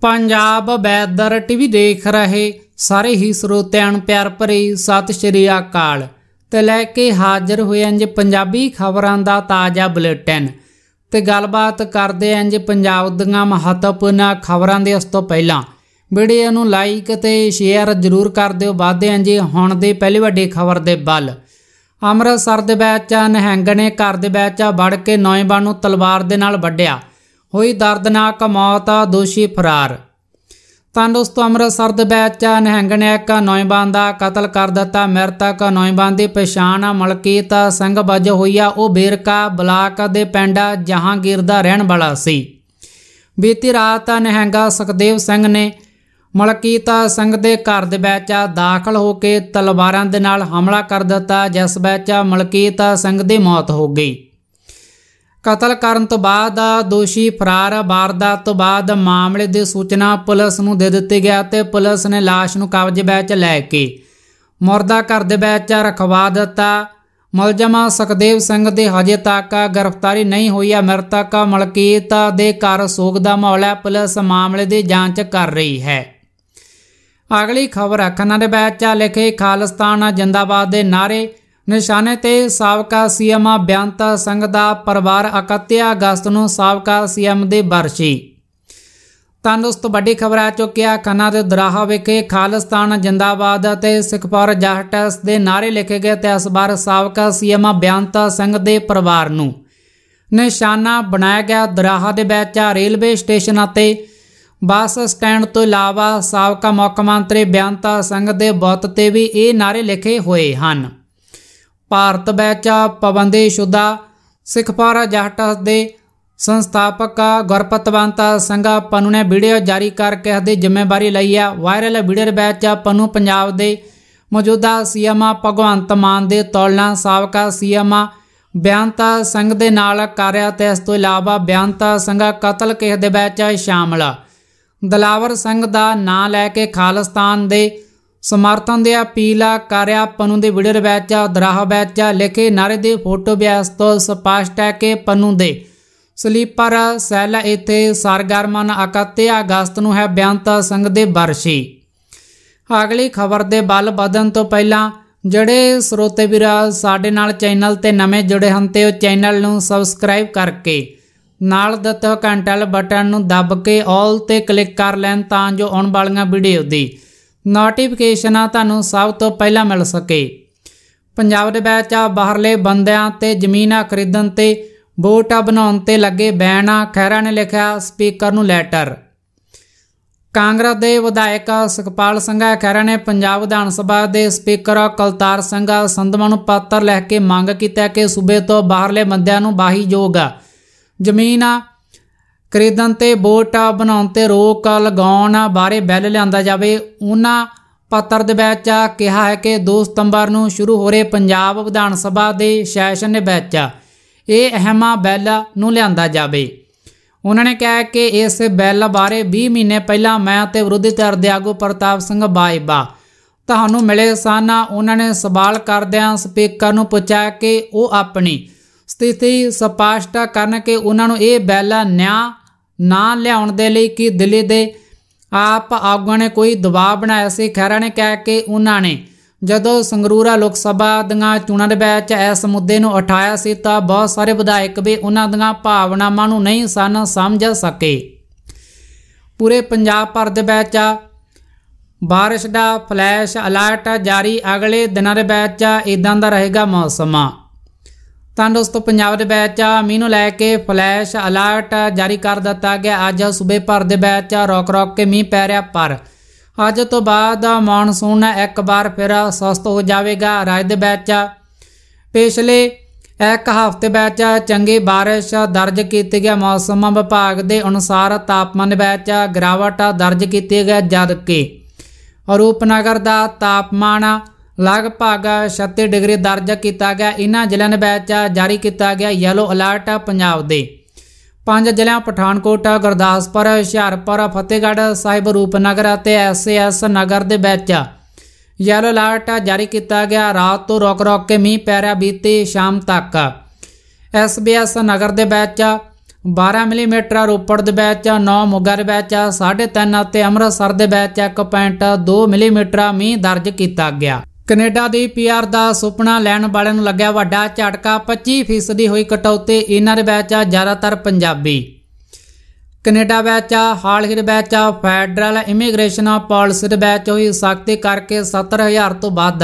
Punjab weather TV ਦੇਖ ਰਹੇ ਸਾਰੇ ਹੀ ਸਰੋਤਿਆਂ ਨੂੰ ਪਿਆਰ ਭਰੀ ਸਤਿ ਸ਼੍ਰੀ ਅਕਾਲ ਤੇ ਲੈ ਕੇ ਹਾਜ਼ਰ ਹੋਏ ਅੰਜ ਪੰਜਾਬੀ ਖਬਰਾਂ ਦਾ ਤਾਜ਼ਾ ਬੁਲੇਟਿਨ ਤੇ ਗੱਲਬਾਤ ਕਰਦੇ ਅੰਜ ਪੰਜਾਬ ਦੀਆਂ ਮਹੱਤਵਪੂਰਨ ਖਬਰਾਂ ਦੇ ਉਸ ਤੋਂ ਪਹਿਲਾਂ ਵੀਡੀਓ ਨੂੰ ਲਾਈਕ ਤੇ ਸ਼ੇਅਰ ਜ਼ਰੂਰ ਕਰ ਦਿਓ ਵਾਧੇ ਅੰਜ ਹੁਣ ਦੇ ਪਹਿਲੇ ਵੱਡੇ ਖਬਰ ਦੇ ਬਲ ਅੰਮ੍ਰਿਤਸਰ ਦੇ ਵਿੱਚ ਨਹਿੰਗ ਨੇ ਘਰ ਦੇ ਵਿੱਚ ਵੜ ਕੇ ਨੌਜਵਾਨ ਨੂੰ ਤਲਵਾਰ ਦੇ ਨਾਲ ਵੱਢਿਆ ਹੋਈ ਦਰਦਨਾਕ ਮੌਤ ਦੋਸ਼ੀ ਫਰਾਰ ਦੋਸਤੋ ਅੰਮ੍ਰਿਤਸਰ ਦੇ ਵਿੱਚ ਨਹਿੰਗਣੇ ਇੱਕ ਨੌਜਵਾਨ ਦਾ ਕਤਲ ਕਰ ਦਿੱਤਾ ਮਰਤਕ ਨੌਜਵਾਨ ਦੀ ਪਛਾਣ ਮਲਕੀਤ ਸਿੰਘ ਵਜੋਂ ਹੋਈ ਆ ਉਹ ਬੇਰਕਾ ਬਲਾਕ ਦੇ ਪਿੰਡ ਜਹਾਂਗੀਰ ਦਾ ਰਹਿਣ ਵਾਲਾ ਸੀ ਬੀਤੀ ਰਾਤ ਨਹਿੰਗਾ ਸੁਖਦੇਵ ਸਿੰਘ ਨੇ ਮਲਕੀਤ ਸਿੰਘ ਦੇ ਘਰ ਦੇ ਵਿੱਚ ਦਾਖਲ ਹੋ ਕੇ ਤਲਵਾਰਾਂ ਦੇ ਨਾਲ ਹਮਲਾ ਕਰ ਦਿੱਤਾ ਜਿਸ ਵਿੱਚ ਮਲਕੀਤ ਸਿੰਘ ਦੀ ਮੌਤ ਹੋ ਗਈ ਕਤਲ ਕਰਨ ਤੋਂ ਬਾਅਦ ਦੋਸ਼ੀ ਫਰਾਰ ਵਾਰਦਾਤ ਤੋਂ ਬਾਅਦ ਮਾਮਲੇ ਦੀ ਸੂਚਨਾ ਪੁਲਿਸ ਨੂੰ ਦੇ ਦਿੱਤੀ ਗਿਆ ਤੇ ਪੁਲਿਸ ਨੇ ਲਾਸ਼ ਨੂੰ ਕਬਜ਼ੇ ਵਿੱਚ ਲੈ ਕੇ ਮਰਦਾ ਘਰ ਦੇ ਵਿੱਚ ਰਖਵਾ ਦਿੱਤਾ ਮਲਜਮ ਸੁਖਦੇਵ ਸਿੰਘ ਦੇ ਹਜੇ ਤੱਕ ਗ੍ਰਿਫਤਾਰੀ ਨਹੀਂ ਹੋਈ ਹੈ ਮਰਤਕ ਮਲਕੀਤ ਦੇ ਘਰ ਸੋਗ ਦਾ ਮਾਹੌਲ ਹੈ ਪੁਲਿਸ ਮਾਮਲੇ ਦੀ ਜਾਂਚ ਕਰ ਰਹੀ ਹੈ ਅਗਲੀ ਖਬਰ ਅਖਨਾਂ ਦੇ ਵਿੱਚ ਲਿਖੇ ਖਾਲਿਸਤਾਨ ਜਿੰਦਾਬਾਦ ਦੇ ਨਾਰੇ ਨਿਸ਼ਾਨੇ ਤੇ ਸਾਬਕਾ ਸੀਐਮ ਬਿਆੰਤ ਸਿੰਘ ਦਾ ਪਰਿਵਾਰ 31 ਅਗਸਤ ਨੂੰ ਸਾਬਕਾ ਸੀਐਮ ਦੇ ਵਰਸ਼ੀ ਤੰਦਰੁਸਤ ਵੱਡੀ ਖਬਰ ਆ ਚੁੱਕਿਆ ਖੰਨਾ ਦੇ ਦਰਾਹਾ ਵਿਖੇ ਖਾਲਿਸਤਾਨ ਜਿੰਦਾਬਾਦ ਅਤੇ ਸਿੱਖਪੁਰ ਜਸਟਿਸ ਦੇ ਨਾਰੇ ਲਿਖੇ ਗਏ ਤੇ ਇਸ ਵਾਰ ਸਾਬਕਾ ਸੀਐਮ ਬਿਆੰਤ ਸਿੰਘ ਦੇ ਪਰਿਵਾਰ ਨੂੰ ਨਿਸ਼ਾਨਾ ਬਣਾਇਆ ਗਿਆ ਦਰਾਹਾ ਦੇ ਵਿੱਚ ਰੇਲਵੇ ਸਟੇਸ਼ਨ ਅਤੇ ਬੱਸ ਸਟੈਂਡ ਤੋਂ ਇਲਾਵਾ ਸਾਬਕਾ ਮੁੱਖ ਮੰਤਰੀ ਬਿਆੰਤ ਸਿੰਘ ਦੇ ਬੁੱਤ ਤੇ ਵੀ ਇਹ ਨਾਰੇ ਲਿਖੇ ਹੋਏ ਹਨ ਭਾਰਤ ਵਿੱਚ ਪਵੰਦੇ ਸ਼ੁਦਾ ਪਾਰਾ ਜਹਟ ਦੇ ਸੰਸਥਾਪਕ ਗੁਰਪਤਵੰਤ ਸੰਘਾ ਪਨੂ ਨੇ ਵੀਡੀਓ ਜਾਰੀ ਕਰਕੇ ਇਸ ਦੀ ਜ਼ਿੰਮੇਵਾਰੀ ਲਈ ਹੈ ਵਾਇਰਲ ਵੀਡੀਓ ਵਿੱਚ ਪਨੂ ਪੰਜਾਬ ਦੇ ਮੌਜੂਦਾ ਸੀਐਮ ਭਗਵੰਤ ਮਾਨ ਦੇ ਤੋਲਣਾ ਸਾਬਕਾ ਸੀਐਮ ਬਿਆਨਤਾ ਸੰਗ ਦੇ ਨਾਲ ਕਾਰਿਆ ਤੇ ਇਸ ਤੋਂ ਇਲਾਵਾ ਬਿਆਨਤਾ ਸਿੰਘਾ ਕਤਲ ਕਿਸ ਦੇ ਵਿੱਚ ਸ਼ਾਮਲ ਦਲਾਵਰ ਸਿੰਘ ਦਾ ਨਾਂ ਲੈ ਕੇ ਖਾਲਸਤਾਨ ਦੇ ਸਮਰਥਨ ਦੇ ਅਪੀਲਾ ਕਾਰਿਆ ਪਨੂ ਦੇ ਵੀਡੀਓ ਵਿੱਚ ਦਰਾਹ ਵਿੱਚ ਲਿਖੇ ਨਾਰੇ ਦੇ ਫੋਟੋ ਵਿਆਸ ਤੋਂ ਸਪਸ਼ਟ ਹੈ ਕਿ ਪਨੂ ਦੇ ਸਲੀਪਰ ਸੈੱਲ ਇੱਥੇ ਸਰਗਰਮਨ 31 ਅਗਸਤ ਨੂੰ ਹੈ ਬਿਆੰਤ ਸੰਗ ਦੇ ਵਰਸ਼ੀ ਅਗਲੀ ਖਬਰ ਦੇ ਬਲ ਵਧਣ ਤੋਂ ਪਹਿਲਾਂ ਜਿਹੜੇ ਸਰੋਤੇ ਵੀਰ ਸਾਡੇ ਨਾਲ ਚੈਨਲ ਤੇ ਨਵੇਂ ਜੁੜੇ ਹਨ ਤੇ ਉਹ ਚੈਨਲ ਨੂੰ ਸਬਸਕ੍ਰਾਈਬ ਕਰਕੇ ਨਾਲ ਦਿੱਤੇ ਘੰਟੇ ਵਾਲੇ ਬਟਨ ਨੂੰ ਦੱਬ ਕੇ ਆਲ ਤੇ ਕਲਿੱਕ ਕਰ ਲੈਣ ਤਾਂ ਜੋ ਆਉਣ ਵਾਲੀਆਂ ਵੀਡੀਓ ਦੀ ਨੋਟੀਫਿਕੇਸ਼ਨਾਂ ਤੁਹਾਨੂੰ ਸਭ ਤੋਂ ਪਹਿਲਾਂ ਮਿਲ ਸਕੇ ਪੰਜਾਬ ਦੇ ਵਿੱਚ ਆ ਬਾਹਰਲੇ ਬੰਦਿਆਂ ਤੇ ਜ਼ਮੀਨਾਂ ਖਰੀਦਣ ਤੇ ਵੋਟਾਂ ਬਣਾਉਣ ਤੇ ਲੱਗੇ ਬੈਣਾ ਖੈਰਾ ਨੇ ਲਿਖਿਆ ਸਪੀਕਰ ਨੂੰ ਲੈਟਰ ਕਾਂਗਰਸ ਦੇ ਵਿਧਾਇਕ ਸੁਖਪਾਲ ਸਿੰਘ ਖੈਰਾ ਨੇ ਪੰਜਾਬ ਵਿਧਾਨ ਸਭਾ ਦੇ ਸਪੀਕਰ ਕਲਤਾਰ ਸਿੰਘ ਸੰਧਵਾ ਨੂੰ ਪੱਤਰ ਲਿਖ ਕੇ ਮੰਗ ਕੀਤਾ ਕਿ ਸੂਬੇ ਤੋਂ ਬਾਹਰਲੇ ਬੰਦਿਆਂ ਨੂੰ ਬਾਹੀ ਜੋਗ ਜ਼ਮੀਨਾਂ ਖਰੀਦਣ ਤੇ ਵੋਟ ਬਣਾਉਣ ਤੇ ਰੋਕ ਲਗਾਉਣ ਬਾਰੇ ਬਿੱਲ ਲਿਆਂਦਾ ਜਾਵੇ ਉਹਨਾਂ ਪੱਤਰ ਦੇ ਵਿੱਚ ਕਿਹਾ ਹੈ ਕਿ 2 ਸਤੰਬਰ ਨੂੰ ਸ਼ੁਰੂ ਹੋ ਰਹੇ ਪੰਜਾਬ ਵਿਧਾਨ ਸਭਾ ਦੇ ਸੈਸ਼ਨ ਦੇ ਵਿੱਚ ਇਹ ਅਹਿਮ ਬਿੱਲ ਨੂੰ ਲਿਆਂਦਾ ਜਾਵੇ ਉਹਨਾਂ ਨੇ ਕਿਹਾ ਕਿ ਇਸ ਬਿੱਲ ਬਾਰੇ 20 ਮਹੀਨੇ ਪਹਿਲਾਂ ਮੈਂ ਤੇ ਵਿਰੋਧੀ ਧਿਰ ਦੇ ਆਗੂ ਪ੍ਰਤਾਪ ਸਿੰਘ ਬਾਇਬਾ ਤੁਹਾਨੂੰ ਮਿਲੇ ਸਨ ਉਹਨਾਂ ਨੇ ਸਵਾਲ ਕਰਦਿਆਂ ਸਪੀਕਰ ਨੂੰ ਪੁੱਛਿਆ ਕਿ ਉਹ ਆਪਣੀ ਸਥਿਤੀ ਸਪਸ਼ਟ ਕਰਨ ਕਿ ਉਹਨਾਂ ਨੂੰ ਇਹ ਬਿੱਲ ਨਿਆਂ ਨਾ ਲਿਆਉਣ ਦੇ ਲਈ ਕਿ ਦਿੱਲੀ ਦੇ ਆਪ ਆਗੂਆਂ ਨੇ ਕੋਈ ਦਬਾਅ ਬਣਾਇਆ ਸੀ ਖਹਿਰਾ ਨੇ ਕਹਿ ਕੇ ਉਹਨਾਂ ਨੇ ਜਦੋਂ ਸੰਗਰੂਰਾ ਲੋਕ ਸਭਾ ਦੀਆਂ ਚੋਣਾਂ ਦੇ ਵਿੱਚ ਇਸ ਮੁੱਦੇ ਨੂੰ ਉਠਾਇਆ ਸੀ ਤਾਂ ਬਹੁਤ ਸਾਰੇ ਵਿਧਾਇਕ ਵੀ ਉਹਨਾਂ ਦੀਆਂ ਭਾਵਨਾਵਾਂ ਨੂੰ ਨਹੀਂ ਸਨ ਸਮਝ ਸਕੇ ਪੂਰੇ ਪੰਜਾਬ ਭਰ ਦੇ ਵਿੱਚ ਬਾਰਿਸ਼ ਦਾ ਫਲੈਸ਼ ਅਲਰਟ ਜਾਰੀ ਅਗਲੇ ਦਿਨਾਂ ਦੇ ਵਿੱਚ ਇਦਾਂ ਦਾ ਰਹੇਗਾ ਮੌਸਮ ਤਾਂ ਦੋਸਤੋ ਪੰਜਾਬ ਦੇ ਵਿੱਚ ਮੀਂਹ ਨੂੰ ਲੈ ਕੇ ਫਲੈਸ਼ ਅਲਰਟ ਜਾਰੀ ਕਰ ਦਿੱਤਾ ਗਿਆ ਅੱਜ ਸਵੇਰ ਭਰ ਦੇ ਵਿੱਚ ਰੌਕ ਰੌਕ ਕੇ ਮੀਂਹ ਪੈ ਰਿਹਾ ਪਰ ਅੱਜ ਤੋਂ ਬਾਅਦ ਮੌਨਸੂਨ ਇੱਕ ਵਾਰ ਫਿਰ ਸਸਤ ਹੋ ਜਾਵੇਗਾ ਰਾਜ ਦੇ ਵਿੱਚ ਪਿਛਲੇ ਇੱਕ ਹਫ਼ਤੇ ਵਿੱਚ ਚੰਗੀ ਬਾਰਿਸ਼ ਦਰਜ ਕੀਤੀ ਗਿਆ ਮੌਸਮ ਵਿਭਾਗ ਦੇ ਅਨੁਸਾਰ ਤਾਪਮਾਨ ਵਿੱਚ ਗਰਾਵਟ ਦਰਜ ਕੀਤੀ ਗਈ ਕਿ ਰੂਪਨਗਰ ਦਾ ਤਾਪਮਾਨ ਲਗਭਗ 36 ਡਿਗਰੀ ਦਰਜ ਕੀਤਾ ਗਿਆ ਇਹਨਾਂ ਜ਼ਿਲ੍ਹਿਆਂ ਵਿੱਚ ਜਾਰੀ ਕੀਤਾ ਗਿਆ ਯੈਲੋ ਅਲਰਟ ਪੰਜਾਬ ਦੇ ਪੰਜ ਜ਼ਿਲ੍ਹਿਆਂ ਪਠਾਨਕੋਟ ਗੁਰਦਾਸਪੁਰ ਹੁਸ਼ਿਆਰਪੁਰ ਫਤਿਹਗੜ੍ਹ ਸਾਹਿਬ ਰੂਪਨਗਰ ਅਤੇ ਐਸਐਸ ਨਗਰ ਦੇ ਵਿੱਚ ਯੈਲੋ ਅਲਰਟ ਜਾਰੀ ਕੀਤਾ ਗਿਆ ਰਾਤ ਤੋਂ ਰੋਕ ਰੋਕ ਕੇ ਮੀਂਹ ਪੈ ਰਿਹਾ ਬੀਤੀ ਸ਼ਾਮ ਤੱਕ ਐਸਬੀਐਸ ਨਗਰ ਦੇ ਵਿੱਚ 12 ਮਿਲੀਮੀਟਰ ਰੋਪੜ ਦੇ ਵਿੱਚ 9 ਮੁਗਾ ਦੇ ਵਿੱਚ 3.5 ਅਤੇ ਅੰਮ੍ਰਿਤਸਰ ਦੇ ਵਿੱਚ 1.2 ਮਿਲੀਮੀਟਰ ਮੀਂਹ ਦਰਜ ਕੀਤਾ ਗਿਆ ਕੈਨੇਡਾ ਦੀ ਪੀਆਰ ਦਾ ਸੁਪਨਾ ਲੈਣ ਵਾਲਿਆਂ ਨੂੰ ਲੱਗਿਆ ਵੱਡਾ ਝਟਕਾ 25% ਦੀ ਹੋਈ ਕਟੌਤੀ ਇਹਨਾਂ ਦੇ ਵਿੱਚ ਆ ਜ਼ਿਆਦਾਤਰ ਪੰਜਾਬੀ ਕੈਨੇਡਾ ਵਿੱਚ ਆ ਹਾਲ ਹੀ ਵਿੱਚ ਆ ਫੈਡਰਲ ਇਮੀਗ੍ਰੇਸ਼ਨ ਪਾਲਿਸੀ ਦੇ ਵਿੱਚ ਹੋਈ ਸਖਤੀ ਕਰਕੇ 70000 ਤੋਂ ਵੱਧ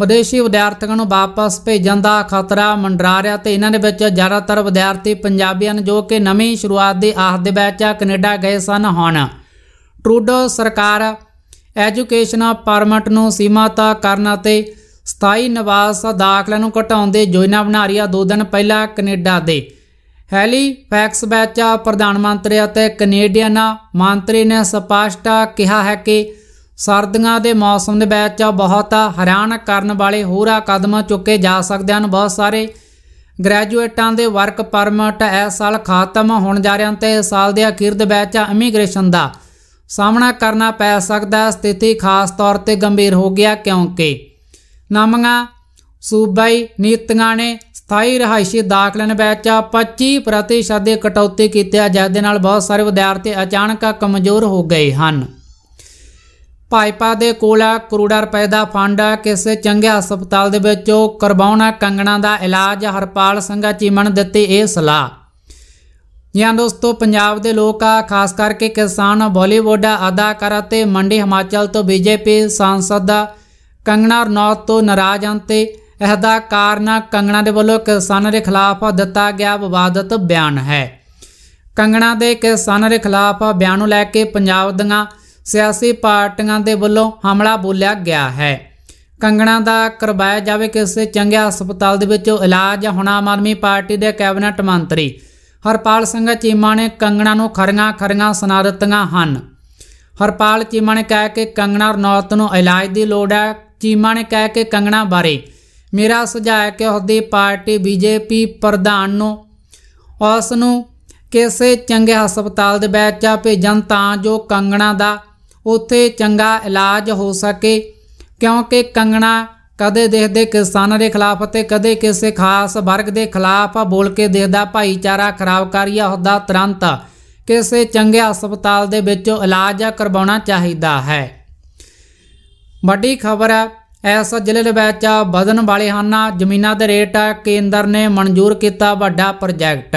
ਵਿਦੇਸ਼ੀ ਵਿਦਿਆਰਥੀਆਂ ਨੂੰ ਵਾਪਸ ਭੇਜਣ ਦਾ ਖਤਰਾ ਮੰਡਰਾ ਰਿਹਾ ਤੇ ਇਹਨਾਂ ਦੇ ਵਿੱਚ ਜ਼ਿਆਦਾਤਰ ਵਿਦਿਆਰਥੀ ਪੰਜਾਬੀ ਹਨ ਜੋ ਕਿ ਨਵੀਂ ਸ਼ੁਰੂਆਤ ਦੀ ਆਸ ਦੇ ਵਿੱਚ ਕੈਨੇਡਾ ਗਏ ਸਨ ਹੁਣ ਟਰੂਡੋ ਸਰਕਾਰ ਐਜੂਕੇਸ਼ਨ ਪਰਮਿਟ ਨੂੰ ਤਾ ਕਰਨ ਅਤੇ ਸਥਾਈ ਨਿਵਾਸ ਦਾਖਲੇ ਨੂੰ ਘਟਾਉਣ ਦੇ ਯੋਜਨਾ ਬਣਾ ਰਹੀ ਆ ਦੋ ਦਿਨ ਪਹਿਲਾਂ ਕੈਨੇਡਾ ਦੇ ਹੈਲੀਫੈਕਸ ਵਿੱਚ ਪ੍ਰਧਾਨ ਮੰਤਰੀ ਅਤੇ ਕੈਨੇਡੀਅਨ ਮੰਤਰੀ ਨੇ ਸਪਸ਼ਟ ਕਿਹਾ ਹੈ ਕਿ ਸਰਦੀਆਂ ਦੇ ਮੌਸਮ ਦੇ ਵਿੱਚ ਬਹੁਤ ਹੈਰਾਨ ਕਰਨ ਵਾਲੇ ਹੋਰਾ ਕਦਮ ਚੁੱਕੇ ਜਾ ਸਕਦੇ ਹਨ ਬਹੁਤ ਸਾਰੇ ਗ੍ਰੈਜੂਏਟਾਂ ਦੇ ਵਰਕ ਪਰਮਿਟ ਇਸ ਸਾਲ ਖਤਮ ਹੋਣ ਜਾ ਰਹੇ ਹਨ ਤੇ ਇਸ ਸਾਲ ਦੇ ਅਖੀਰ ਦੇ ਵਿੱਚ ਇਮੀਗ੍ਰੇਸ਼ਨ ਦਾ ਸਾਹਮਣਾ ਕਰਨਾ ਪੈ ਸਕਦਾ ਹੈ ਸਥਿਤੀ ਖਾਸ ਤੌਰ ਤੇ ਗੰਭੀਰ ਹੋ ਗਿਆ ਕਿਉਂਕਿ ਨਾਮਗਾ ਸੂਬਾਈ ਨੀਤੀਆਂ ਨੇ ਸਥਾਈ ਰਹਾਇਸ਼ੀ ਦਾਖਲਨ ਵਿੱਚ 25% ਦੇ ਕਟੌਤੀ ਕੀਤੀ ਹੈ ਜਿਸ ਦੇ ਨਾਲ ਬਹੁਤ ਸਾਰੇ ਵਿਦਿਆਰਥੀ ਅਚਾਨਕ ਕਮਜ਼ੋਰ ਹੋ ਗਏ ਹਨ ਪਾਈਪਾ ਦੇ ਕੋਲ ਕਰੋੜਾ ਰੁਪਏ ਦਾ ਫੰਡ ਕਿਸੇ ਚੰਗੇ ਹਸਪਤਾਲ ਦੇ ਵਿੱਚੋਂ ਕਰਵਾਉਣਾ ਕੰਗਣਾ ਦਾ ਇਲਾਜ ਹਰਪਾਲ ਸਿੰਘ ਚੀਮਣ ਦਿੱਤੀ ਇਹ ਸਲਾਹ ਜਾਂ ਦੋਸਤੋ ਪੰਜਾਬ ਦੇ ਲੋਕ ਆ ਖਾਸ ਕਰਕੇ ਕਿਸਾਨ ਬਾਲੀਵੁੱਡ ਅਦਾਕਾਰ ਅਤੇ ਮੰਡੀ ਹਿਮਾਚਲ ਤੋਂ ਬੀਜੇਪੀ ਸੰਸਦ ਕੰਗਣਾ ਰਣੌਤ ਤੋਂ ਨਾਰਾਜ਼ ਹਨ ਤੇ ਇਹਦਾ ਕਾਰਨ ਕੰਗਣਾ ਦੇ ਵੱਲੋਂ ਕਿਸਾਨਾਂ ਦੇ ਖਿਲਾਫ ਦਿੱਤਾ ਗਿਆ ਵਿਵਾਦਤ ਬਿਆਨ ਹੈ ਕੰਗਣਾ ਦੇ ਕਿਸਾਨਾਂ ਦੇ ਖਿਲਾਫ ਬਿਆਨ ਨੂੰ ਲੈ ਕੇ ਪੰਜਾਬ ਦੀਆਂ ਸਿਆਸੀ ਪਾਰਟੀਆਂ ਦੇ ਵੱਲੋਂ ਹਮਲਾ ਬੋਲਿਆ ਗਿਆ ਹੈ ਕੰਗਣਾ ਦਾ ਕਰਵਾਇਆ ਜਾਵੇ ਕਿਸੇ ਚੰਗੇ ਹਸਪਤਾਲ ਦੇ ਵਿੱਚ ਇਲਾਜ ਹੋਣਾ ਆਮ ਆਦਮੀ ਪਾਰਟੀ ਦੇ ਕੈਬਨਿਟ ਮੰਤਰੀ ਹਰਪਾਲ ਸਿੰਘ ਚੀਮਾ ਨੇ ਕੰਗਣਾ ਨੂੰ ਖਰੀਆਂ ਖਰੀਆਂ ਸੁਣਾ ਦਿੱਤੀਆਂ ਹਨ ਹਰਪਾਲ ਚੀਮਾ ਨੇ ਕਹਿ ਕੇ ਕੰਗਣਾ ਰਣੌਤ ਨੂੰ ਇਲਾਜ ਦੀ ਲੋੜ ਹੈ ਚੀਮਾ ਨੇ ਕਹਿ ਕੇ ਕੰਗਣਾ ਬਾਰੇ ਮੇਰਾ ਸੁਝਾਅ ਹੈ ਕਿ ਉਹਦੀ ਪਾਰਟੀ ਬੀਜੇਪੀ ਪ੍ਰਧਾਨ ਨੂੰ ਉਸ ਨੂੰ ਕਿਸੇ ਚੰਗੇ ਹਸਪਤਾਲ ਦੇ ਵਿੱਚ ਭੇਜਣ ਤਾਂ ਜੋ ਕੰਗਣਾ ਦਾ ਉੱਥੇ ਚੰਗਾ ਇਲਾਜ ਹੋ ਸਕੇ ਕਿਉਂਕਿ ਕੰਗਣਾ ਕਦੇ ਦੇਖਦੇ ਕਿਸਾਨਾਂ ਦੇ ਖਿਲਾਫ ਅਤੇ ਕਦੇ ਕਿਸੇ ਖਾਸ ਵਰਗ ਦੇ ਖਿਲਾਫ ਬੋਲ ਕੇ ਦੇਖਦਾ ਭਾਈਚਾਰਾ ਖਰਾਬ ਕਰਿਆ ਹੁੰਦਾ ਤੁਰੰਤ ਕਿਸੇ ਚੰਗੇ ਹਸਪਤਾਲ ਦੇ ਵਿੱਚ ਇਲਾਜ ਕਰਵਾਉਣਾ ਚਾਹੀਦਾ ਹੈ ਵੱਡੀ ਖਬਰ ਹੈ ਐਸ ਜ਼ਿਲ੍ਹੇ ਦੇ ਵਿੱਚ ਵਧਣ ਵਾਲੇ ਹਨ ਜ਼ਮੀਨਾਂ ਦੇ ਰੇਟ ਕੇਂਦਰ ਨੇ ਮਨਜ਼ੂਰ ਕੀਤਾ ਵੱਡਾ ਪ੍ਰੋਜੈਕਟ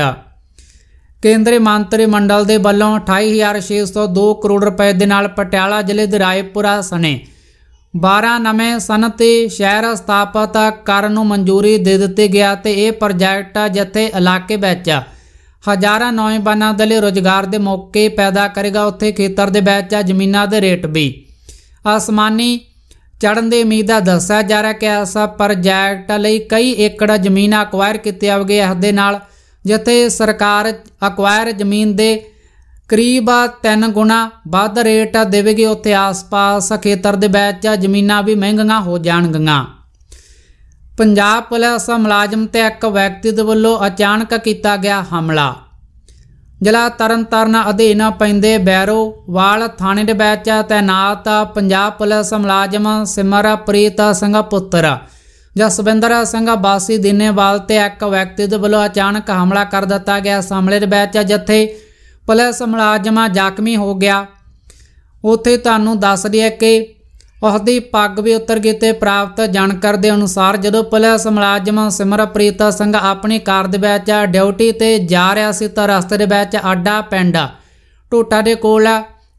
ਕੇਂਦਰੀ ਮੰਤਰੀ ਮੰਡਲ ਦੇ ਵੱਲੋਂ 28602 ਕਰੋੜ ਰੁਪਏ ਦੇ ਨਾਲ ਪਟਿਆਲਾ ਜ਼ਿਲ੍ਹੇ ਦੇ ਰਾਏਪੁਰਾ ਸਣੇ 12 ਨਵੇਂ ਸਨ ਸ਼ਹਿਰ ਸਥਾਪਿਤ ਕਰਨ ਨੂੰ ਮਨਜ਼ੂਰੀ ਦੇ ਦਿੱਤੀ ਗਿਆ ਤੇ ਇਹ ਪ੍ਰੋਜੈਕਟ ਜਿੱਥੇ ਇਲਾਕੇ ਵਿੱਚ ਹਜ਼ਾਰਾਂ ਨੌਜਵਾਨਾਂ ਦੇ ਲਈ ਰੋਜ਼ਗਾਰ ਦੇ ਮੌਕੇ ਪੈਦਾ ਕਰੇਗਾ ਉੱਥੇ ਖੇਤਰ ਦੇ ਵਿੱਚ ਜ਼ਮੀਨਾਂ ਦੇ ਰੇਟ ਵੀ ਆਸਮਾਨੀ ਚੜਨ ਦੇ ਉਮੀਦ ਦਾ ਦੱਸਿਆ ਜਾ ਰਿਹਾ ਕਿ ਇਸ ਪ੍ਰੋਜੈਕਟ ਲਈ ਕਈ ਏਕੜ ਜ਼ਮੀਨ ਅਕਵਾਇਰ ਕੀਤੀ ਆਵਗੇ ਇਸ ਦੇ ਨਾਲ ਜਿੱਥੇ ਸਰਕਾਰ ਅਕਵਾਇਰ ਜ਼ਮੀਨ ਦੇ ਕਰੀਬ 3 ਗੁਣਾ ਵੱਧ ਰੇਟ ਦੇਵੇਗੀ ਉੱਥੇ ਆਸ-ਪਾਸ ਖੇਤਰ ਦੇ ਵਿੱਚ ਜ਼ਮੀਨਾਂ ਵੀ ਮਹਿੰਗੀਆਂ ਹੋ ਜਾਣਗੀਆਂ ਪੰਜਾਬ ਪੁਲਿਸ ਮੁਲਾਜ਼ਮ ਤੇ ਇੱਕ ਵਿਅਕਤੀ ਦੇ ਵੱਲੋਂ ਅਚਾਨਕ ਕੀਤਾ ਗਿਆ ਹਮਲਾ ਜ਼ਿਲ੍ਹਾ ਤਰਨਤਾਰਨ ਅਧੀਨ ਪੈਂਦੇ ਬੈਰੋਵਾਲ ਥਾਣੇ ਦੇ ਵਿੱਚ ਤਾਇਨਾਤ ਪੰਜਾਬ ਪੁਲਿਸ ਮੁਲਾਜ਼ਮ ਸਿਮਰਪ੍ਰੀਤ ਸਿੰਘ ਪੁੱਤਰ ਜਸਵਿੰਦਰ ਸਿੰਘ ਵਾਸੀ ਦਿਨੇਵਾਲ ਤੇ ਇੱਕ ਵਿਅਕਤੀ ਦੇ ਵੱਲੋਂ ਅਚਾਨਕ ਹਮਲਾ ਕਰ ਦਿੱਤਾ ਗਿਆ ਸਾਹਮਣੇ ਹਮਲੇ ਦੇ ਵਿੱਚ ਜਿੱਥੇ ਪੁਲਿਸ ਮੁਲਾਜ਼ਮਾ ਜ਼ਖਮੀ ਹੋ ਗਿਆ ਉੱਥੇ ਤੁਹਾਨੂੰ ਦੱਸ ਰਿਹਾ ਕਿ ਉਸ ਦੀ ਪੱਗ ਵੀ ਉਤਰ ਗਈ ਤੇ ਪ੍ਰਾਪਤ ਜਾਣਕਾਰ ਦੇ ਅਨੁਸਾਰ ਜਦੋਂ ਪੁਲਿਸ ਮੁਲਾਜ਼ਮ ਸਿਮਰਪ੍ਰੀਤ ਸਿੰਘ ਆਪਣੀ ਕਾਰ ਦੇ ਵਿੱਚ ਡਿਊਟੀ ਤੇ ਜਾ ਰਿਹਾ ਸੀ ਤਾਂ ਰਸਤੇ ਦੇ ਵਿੱਚ ਆਡਾ ਪਿੰਡ ਟੋਟਾ ਦੇ ਕੋਲ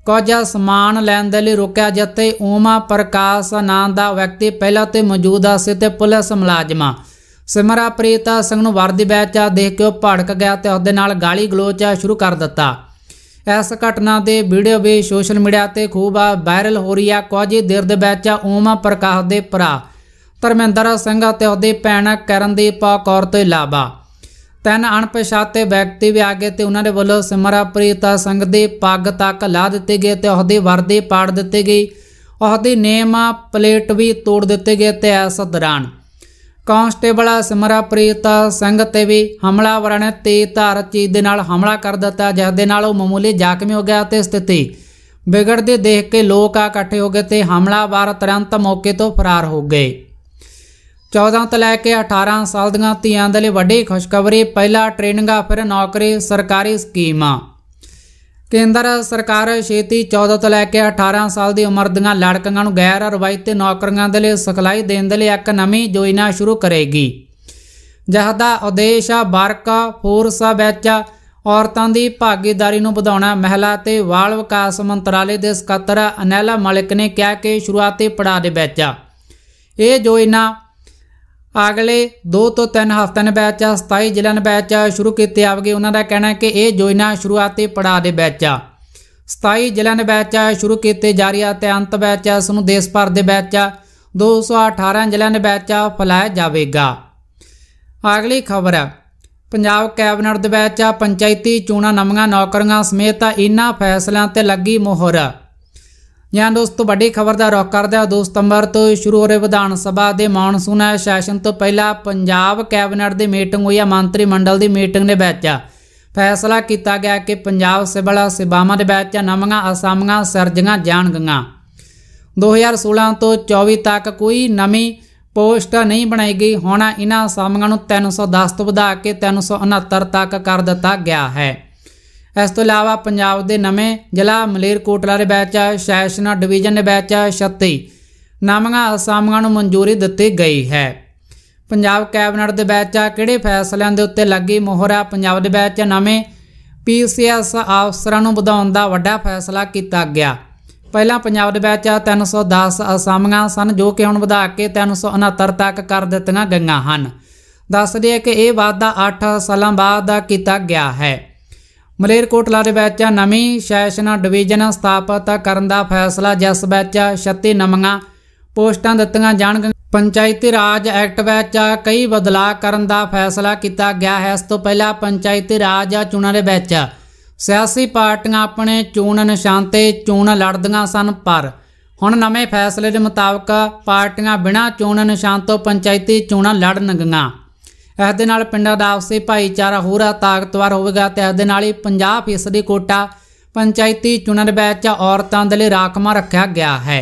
ਕੁਝ ਸਮਾਨ ਲੈਣ ਦੇ ਲਈ ਰੁਕਿਆ ਜਿੱਥੇ ਓਮਾ ਪ੍ਰਕਾਸ਼ ਨਾਂ ਦਾ ਵਿਅਕਤੀ ਪਹਿਲਾਂ ਤੇ ਮੌਜੂਦ ਸੀ ਤੇ ਪੁਲਿਸ ਮੁਲਾਜ਼ਮਾਂ ਪ੍ਰੀਤਾ ਸਿੰਘ ਨੂੰ ਵਰਦੀ ਵਿੱਚ ਦੇਖ ਕੇ ਉਹ ਭੜਕ ਗਿਆ ਤੇ ਉਸ ਦੇ ਨਾਲ ਗਾਲੀ ਗਲੋਚ ਸ਼ੁਰੂ ਕਰ ਦਿੱਤਾ ਇਸ ਘਟਨਾ ਦੇ ਵੀਡੀਓ ਵੀ ਸੋਸ਼ਲ ਮੀਡੀਆ ਤੇ ਖੂਬ ਵਾਇਰਲ ਹੋ ਰਹੀ ਆ ਕੁਝ ਦਿਰ ਦੇ ਵਿੱਚ ਓਮ ਪ੍ਰਕਾਸ਼ ਦੇ ਭਰਾ ਧਰਮਿੰਦਰ ਸਿੰਘ ਅਤੇ ਉਹਦੇ ਭੈਣ ਕਰਨਦੀਪ ਕੌਰ ਤੋਂ ਇਲਾਵਾ ਤਿੰਨ ਅਣਪਛਾਤੇ ਵਿਅਕਤੀ ਵੀ ਆ ਗਏ ਤੇ ਉਹਨਾਂ ਦੇ ਵੱਲੋਂ ਪ੍ਰੀਤਾ ਸਿੰਘ ਦੇ ਪੱਗ ਤੱਕ ਲਾ ਦਿੱਤੇ ਗਏ ਤੇ ਉਹਦੇ ਵਰਦੇ ਪਾੜ ਦਿੱਤੇ ਗਏ ਉਹਦੇ ਨੇਮ ਪਲੇਟ ਵੀ ਤੋੜ ਦਿੱਤੇ ਗਏ ਤੇ ਇਸ ਦੌਰਾਨ ਕਾਂਸਟੇਬਲ ਸਮਰਾਪ੍ਰੀਤ ਸਿੰਘ ਤੇ ਵੀ ਹਮਲਾਵਰਾਂ ਨੇ ਤੇ ਧਾਰ ਚੀਜ਼ ਦੇ ਨਾਲ ਹਮਲਾ ਕਰ ਦਿੱਤਾ ਜਿਸ ਦੇ ਨਾਲ ਉਹ ਮਾਮੂਲੀ ਜ਼ਖਮੀ ਹੋ ਗਿਆ ਤੇ ਸਥਿਤੀ ਵਿਗੜਦੇ ਦੇਖ ਕੇ ਲੋਕ ਇਕੱਠੇ ਹੋ ਗਏ ਤੇ ਹਮਲਾਵਰ ਤੁਰੰਤ ਮੌਕੇ ਤੋਂ ਫਰਾਰ ਹੋ ਗਏ 14 ਤੋਂ ਲੈ ਕੇ 18 ਸਾਲ ਦੀਆਂ ਧੀਆਂ ਦੇ ਲਈ ਵੱਡੀ ਖੁਸ਼ਖਬਰੀ ਪਹਿਲਾ ਟ੍ਰੇਨਿੰਗਾ ਫਿਰ ਨੌਕਰੀ ਸਰਕਾਰੀ ਸਕੀਮਾਂ ਕੇਂਦਰ ਸਰਕਾਰ ਛੇਤੀ 14 ਤੋਂ ਲੈ ਕੇ 18 ਸਾਲ ਦੀ ਉਮਰ ਦੀਆਂ ਲੜਕੀਆਂ ਨੂੰ ਗੈਰ ਰਵਾਇਤੀ ਨੌਕਰੀਆਂ ਦੇ ਲਈ ਸਿਖਲਾਈ ਦੇਣ ਦੇ ਲਈ ਇੱਕ ਨਵੀਂ ਯੋਜਨਾ ਸ਼ੁਰੂ ਕਰੇਗੀ ਜਿਸ ਦਾ ਉਦੇਸ਼ ਵਰਕ ਫੋਰਸ ਵਿੱਚ ਔਰਤਾਂ ਦੀ ਭਾਗੀਦਾਰੀ ਨੂੰ ਵਧਾਉਣਾ ਮਹਿਲਾ ਤੇ ਬਾਲ ਵਿਕਾਸ ਮੰਤਰਾਲੇ ਦੇ ਸਕੱਤਰ ਅਨੈਲਾ ਮਲਿਕ ਨੇ ਕਿਹਾ ਕਿ ਸ਼ੁਰੂਆਤੀ ਪੜਾਅ ਦੇ ਵਿੱਚ ਇਹ ਯੋਜਨਾ ਅਗਲੇ 2 ਤੋਂ 3 ਹਫ਼ਤਿਆਂ ਦੇ ਵਿੱਚ 27 ਜ਼ਿਲ੍ਹਿਆਂ ਦੇ ਵਿੱਚ ਸ਼ੁਰੂ ਕੀਤੇ ਆਵਗੇ ਉਹਨਾਂ ਦਾ ਕਹਿਣਾ ਹੈ ਕਿ ਇਹ ਯੋਜਨਾ ਸ਼ੁਰੂਆਤੀ ਪੜਾਅ ਦੇ ਵਿੱਚ 27 ਜ਼ਿਲ੍ਹਿਆਂ ਦੇ ਵਿੱਚ ਸ਼ੁਰੂ ਕੀਤੇ ਜਾ ਰਹੀ ਹੈ ਤੇ ਅੰਤ ਵਿੱਚ ਇਸ ਨੂੰ ਦੇਸ਼ ਭਰ ਦੇ ਵਿੱਚ 218 ਜ਼ਿਲ੍ਹਿਆਂ ਦੇ ਵਿੱਚ ਫੈਲਾਇਆ ਜਾਵੇਗਾ ਅਗਲੀ ਖਬਰ ਪੰਜਾਬ ਕੈਬਨਿਟ ਦੇ ਵਿੱਚ ਪੰਚਾਇਤੀ ਚੋਣਾਂ ਨਵੀਆਂ ਨੌਕਰੀਆਂ ਸਮੇਤ ਇਨ੍ਹਾਂ ਫੈਸਲਿਆਂ ਤੇ ਲੱਗੀ ਮੋਹਰ ਜਾਂ ਦੋਸਤੋ ਵੱਡੀ ਖਬਰ ਦਾ ਰੌਕ ਕਰਦੇ 2 ਸਤੰਬਰ ਤੋਂ ਸ਼ੁਰੂ ਹੋ ਰਹੇ ਵਿਧਾਨ ਸਭਾ ਦੇ ਮਾਨਸੂਨ ਸੈਸ਼ਨ ਤੋਂ ਪਹਿਲਾਂ ਪੰਜਾਬ ਕੈਬਨਿਟ ਦੀ ਮੀਟਿੰਗ ਹੋਈ ਆ ਮੰਤਰੀ ਮੰਡਲ ਦੀ ਮੀਟਿੰਗ ਦੇ ਵਿੱਚ ਫੈਸਲਾ ਕੀਤਾ ਗਿਆ ਕਿ ਪੰਜਾਬ ਸਿਵਲ ਸੇਵਾਵਾਂ ਦੇ ਵਿੱਚ ਨਵੀਆਂ ਅਸਾਮੀਆਂ ਸਿਰਜੀਆਂ ਜਾਣਗੀਆਂ 2016 ਤੋਂ 24 ਤੱਕ ਕੋਈ ਨਵੀਂ ਪੋਸਟ ਨਹੀਂ ਬਣਾਈ ਗਈ ਹੁਣ ਇਹਨਾਂ ਅਸਾਮੀਆਂ ਨੂੰ 310 ਤੋਂ ਵਧਾ ਕੇ 369 ਤੱਕ ਕਰ ਦਿੱਤਾ ਗਿਆ ਹੈ ਇਸ ਤੋਂ ਇਲਾਵਾ ਪੰਜਾਬ ਦੇ ਨਵੇਂ ਜ਼ਿਲ੍ਹਾ ਮਲੇਰਕੋਟਲਾ ਦੇ ਵਿੱਚ ਸੈਸ਼ਨਾ ਡਿਵੀਜ਼ਨ ਦੇ ਵਿੱਚ 36 ਨਾਮੀਆਂ ਅਸਾਮੀਆਂ ਨੂੰ ਮਨਜ਼ੂਰੀ ਦਿੱਤੀ ਗਈ ਹੈ ਪੰਜਾਬ ਕੈਬਨਿਟ ਦੇ ਵਿੱਚ ਕਿਹੜੇ ਫੈਸਲਿਆਂ ਦੇ ਉੱਤੇ ਲੱਗੀ ਮੋਹਰ ਆ ਪੰਜਾਬ ਦੇ ਵਿੱਚ ਨਵੇਂ ਪੀਸੀਐਸ ਅਫਸਰਾਂ ਨੂੰ ਵਧਾਉਣ ਦਾ ਵੱਡਾ ਫੈਸਲਾ ਕੀਤਾ ਗਿਆ ਪਹਿਲਾਂ ਪੰਜਾਬ ਦੇ ਵਿੱਚ 310 ਅਸਾਮੀਆਂ ਸਨ ਜੋ ਕਿ ਹੁਣ ਵਧਾ ਕੇ 369 ਤੱਕ ਕਰ ਦਿੱਤੀਆਂ ਗਈਆਂ ਹਨ ਦੱਸ ਦਈਏ ਕਿ ਇਹ ਵਾਅਦਾ 8 ਸਾਲਾਂ ਬਾਅਦ ਕੀਤਾ ਗਿਆ ਹੈ ਮਲੇਰਕੋਟਲਾ ਦੇ ਵਿੱਚ ਨਵੀਂ ਸੈਸ਼ਨ ਡਿਵੀਜ਼ਨ ਸਥਾਪਿਤ ਕਰਨ ਦਾ ਫੈਸਲਾ ਜਿਸ ਵਿੱਚ 36 ਨਵੀਆਂ ਪੋਸਟਾਂ ਦਿੱਤੀਆਂ ਜਾਣਗੀਆਂ ਪੰਚਾਇਤੀ ਰਾਜ ਐਕਟ ਵਿੱਚ ਕਈ ਬਦਲਾਅ ਕਰਨ ਦਾ ਫੈਸਲਾ ਕੀਤਾ ਗਿਆ ਹੈ ਇਸ ਤੋਂ ਪਹਿਲਾਂ ਪੰਚਾਇਤੀ ਰਾਜ ਚੋਣਾਂ ਦੇ ਵਿੱਚ ਸਿਆਸੀ ਪਾਰਟੀਆਂ ਆਪਣੇ ਚੋਣ ਨਿਸ਼ਾਨ ਤੇ ਚੋਣ ਲੜਦੀਆਂ ਸਨ ਪਰ ਹੁਣ ਨਵੇਂ ਫੈਸਲੇ ਦੇ ਮੁਤਾਬਕ ਪਾਰਟੀਆਂ ਬਿਨਾਂ ਚੋਣ ਨਿਸ਼ਾਨ ਤੋਂ ਪੰਚਾਇਤੀ ਚੋਣਾਂ ਲੜਨਗੀਆਂ ਇਸ ਦੇ ਨਾਲ ਪਿੰਡਾਂ ਦਾ ਆਪਸੀ ਭਾਈਚਾਰਾ ਹੋਰਾ ਤਾਕਤਵਰ ਹੋਵੇਗਾ ਤੇ ਇਸ ਦੇ ਨਾਲ ਹੀ 50 ਫੀਸਦੀ ਕੋਟਾ ਪੰਚਾਇਤੀ ਚੁਣਨ ਵਿੱਚ ਔਰਤਾਂ ਦੇ ਲਈ ਰਾਖਵਾਂ ਰੱਖਿਆ ਗਿਆ ਹੈ